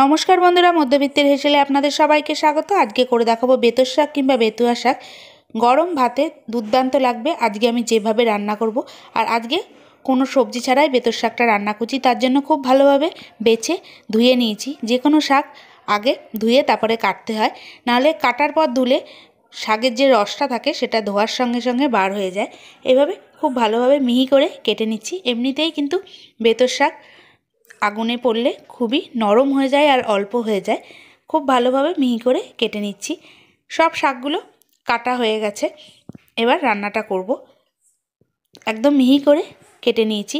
নমস্কার বন্ধুরা মধ্যবিত্তের হেসেলে আপনাদের সবাইকে স্বাগত আজকে করে দেখাবো বেতর শাক কিংবা বেতুয়া শাক গরম ভাতে দুর্দান্ত লাগবে আজকে আমি যেভাবে রান্না করব আর আজকে কোনো সবজি ছাড়াই বেতর শাকটা রান্না করছি তার জন্য খুব ভালোভাবে বেছে ধুয়ে নিয়েছি যে কোনো শাক আগে ধুয়ে তারপরে কাটতে হয় নাহলে কাটার পর ধুলে শাকের যে রসটা থাকে সেটা ধোয়ার সঙ্গে সঙ্গে বার হয়ে যায় এভাবে খুব ভালোভাবে মিহি করে কেটে নিচ্ছি এমনিতেই কিন্তু বেতর শাক আগুনে পড়লে খুবই নরম হয়ে যায় আর অল্প হয়ে যায় খুব ভালোভাবে মিহি করে কেটে নিচ্ছি সব শাকগুলো কাটা হয়ে গেছে এবার রান্নাটা করব একদম মিহি করে কেটে নিয়েছি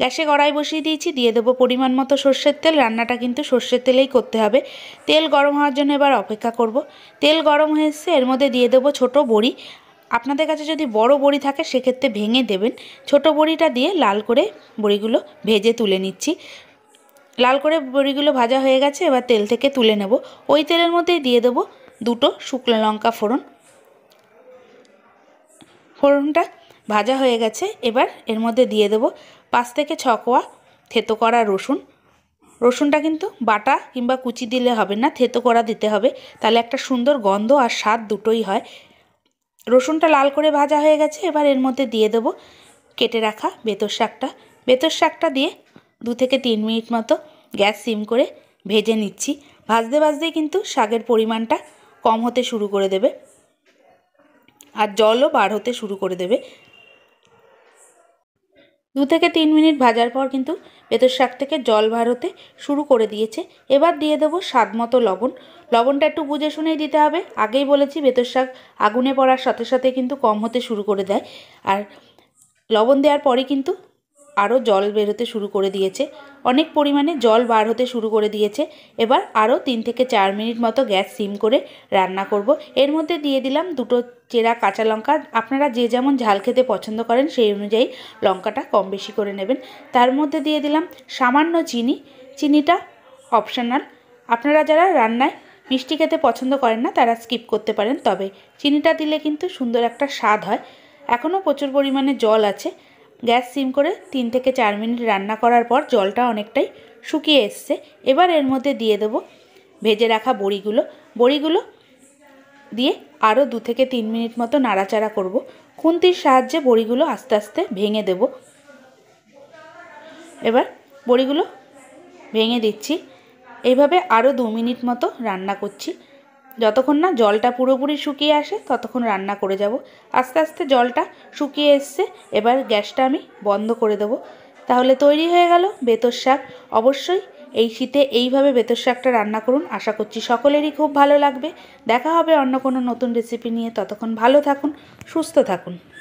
গ্যাসে গড়াই বসিয়ে দিয়েছি দিয়ে দেবো পরিমাণ মতো সর্ষের তেল রান্নাটা কিন্তু সর্ষের তেলেই করতে হবে তেল গরম হওয়ার জন্য এবার অপেক্ষা করব তেল গরম হয়ে এর মধ্যে দিয়ে দেবো ছোট বড়ি আপনাদের কাছে যদি বড় বড়ি থাকে সেক্ষেত্রে ভেঙে দেবেন ছোট বড়িটা দিয়ে লাল করে বড়িগুলো ভেজে তুলে নিচ্ছি লাল করে বড়িগুলো ভাজা হয়ে গেছে এবার তেল থেকে তুলে নেব ওই তেলের মধ্যেই দিয়ে দেব দুটো শুকনো লঙ্কা ফোড়ন ফোড়নটা ভাজা হয়ে গেছে এবার এর মধ্যে দিয়ে দেব পাঁচ থেকে ছ কোয়া থেতো করা রসুন রসুনটা কিন্তু বাটা কিংবা কুচি দিলে হবে না থেতো করা দিতে হবে তাহলে একটা সুন্দর গন্ধ আর স্বাদ দুটোই হয় রসুনটা লাল করে ভাজা হয়ে গেছে এবার এর মধ্যে দিয়ে দেব কেটে রাখা বেতর শাকটা বেতর শাকটা দিয়ে দু থেকে তিন মিনিট মতো গ্যাস সিম করে ভেজে নিচ্ছি ভাজতে ভাজতেই কিন্তু শাকের পরিমাণটা কম হতে শুরু করে দেবে আর জলও বার হতে শুরু করে দেবে দু থেকে তিন মিনিট ভাজার পর কিন্তু বেতর শাক থেকে জল বার হতে শুরু করে দিয়েছে এবার দিয়ে দেবো স্বাদ মতো লবণ লবণটা একটু বুঝে শুনেই দিতে হবে আগেই বলেছি বেতর শাক আগুনে পড়ার সাথে সাথে কিন্তু কম হতে শুরু করে দেয় আর লবণ দেওয়ার পরে কিন্তু আরও জল বেরোতে শুরু করে দিয়েছে অনেক পরিমাণে জল বার হতে শুরু করে দিয়েছে এবার আরও তিন থেকে চার মিনিট মতো গ্যাস সিম করে রান্না করব এর মধ্যে দিয়ে দিলাম দুটো চেরা কাঁচা লঙ্কা আপনারা যে যেমন ঝাল খেতে পছন্দ করেন সেই অনুযায়ী লঙ্কাটা কম বেশি করে নেবেন তার মধ্যে দিয়ে দিলাম সামান্য চিনি চিনিটা অপশনাল আপনারা যারা রান্নায় মিষ্টি খেতে পছন্দ করেন না তারা স্কিপ করতে পারেন তবে চিনিটা দিলে কিন্তু সুন্দর একটা স্বাদ হয় এখনও প্রচুর পরিমাণে জল আছে গ্যাস সিম করে তিন থেকে চার মিনিট রান্না করার পর জলটা অনেকটাই শুকিয়ে এসছে এবার এর মধ্যে দিয়ে দেব ভেজে রাখা বড়িগুলো বড়িগুলো দিয়ে আরও দু থেকে তিন মিনিট মতো নাড়াচাড়া করব খুন্তির সাহায্যে বড়িগুলো আস্তে আস্তে ভেঙে দেব এবার বড়িগুলো ভেঙে দিচ্ছি এইভাবে আরও দু মিনিট মতো রান্না করছি যতক্ষণ না জলটা পুরোপুরি শুকিয়ে আসে ততক্ষণ রান্না করে যাব আস্তে আস্তে জলটা শুকিয়ে এসছে এবার গ্যাসটা আমি বন্ধ করে দেব তাহলে তৈরি হয়ে গেল বেতর শাক অবশ্যই এই শীতে এইভাবে বেতর শাকটা রান্না করুন আশা করছি সকলেরই খুব ভালো লাগবে দেখা হবে অন্য কোনো নতুন রেসিপি নিয়ে ততক্ষণ ভালো থাকুন সুস্থ থাকুন